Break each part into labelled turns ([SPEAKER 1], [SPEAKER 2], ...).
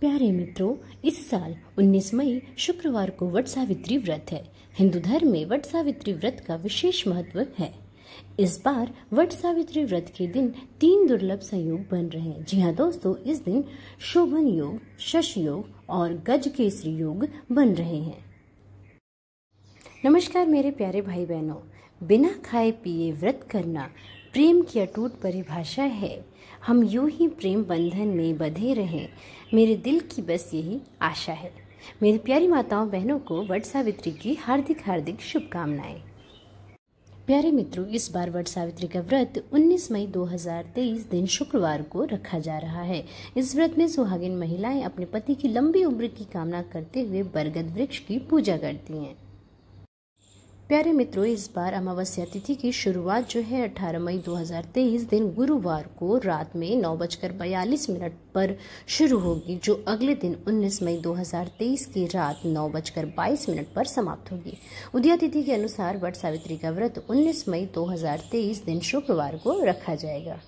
[SPEAKER 1] प्यारे मित्रों इस साल 19 मई शुक्रवार को वट सावित्री व्रत है हिंदू धर्म में वट सावित्री व्रत का विशेष महत्व है इस बार वट सावित्री व्रत के दिन तीन दुर्लभ संयोग बन रहे हैं जी हाँ दोस्तों इस दिन शोभन योग शश योग और गज केसरी योग बन रहे हैं नमस्कार मेरे प्यारे भाई बहनों बिना खाए पिए व्रत करना प्रेम की अटूट परिभाषा है हम यूं ही प्रेम बंधन में बधे रहें मेरे दिल की बस यही आशा है मेरी प्यारी माताओं बहनों को वट सावित्री की हार्दिक हार्दिक शुभकामनाएं प्यारे मित्रों इस बार वट सावित्री का व्रत 19 मई 2023 दिन शुक्रवार को रखा जा रहा है इस व्रत में सुहागिन महिलाएं अपने पति की लंबी उम्र की कामना करते हुए बरगद वृक्ष की पूजा करती हैं प्यारे मित्रों इस बार अमावस्या तिथि की शुरुआत जो है 18 मई 2023 दिन गुरुवार को रात में नौ बजकर बयालीस मिनट पर शुरू होगी जो अगले दिन 19 मई 2023 की रात नौ बजकर बाईस मिनट पर समाप्त होगी उदया तिथि के अनुसार वट सावित्री का व्रत 19 मई 2023 दिन शुक्रवार को रखा जाएगा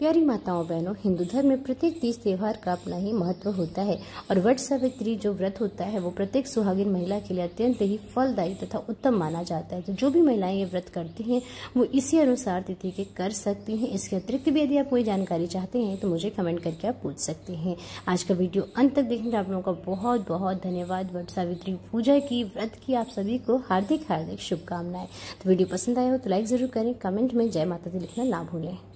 [SPEAKER 1] प्यारी माताओं बहनों हिंदू धर्म में प्रत्येक तीज त्यौहार का अपना ही महत्व होता है और वट सावित्री जो व्रत होता है वो प्रत्येक सुहागिन महिला के लिए अत्यंत ही फलदायी तथा उत्तम माना जाता है तो जो भी महिलाएं ये व्रत करती हैं वो इसी अनुसार तिथि के कर सकती हैं इसके अतिरिक्त भी यदि आप कोई जानकारी चाहते हैं तो मुझे कमेंट करके आप पूछ सकते हैं आज का वीडियो अंत तक देखने आप लोगों का बहुत बहुत धन्यवाद वट सावित्री पूजा की व्रत की आप सभी को हार्दिक हार्दिक शुभकामनाएं तो वीडियो पसंद आया हो तो लाइक जरूर करें कमेंट में जय माता दी लिखना ना भूलें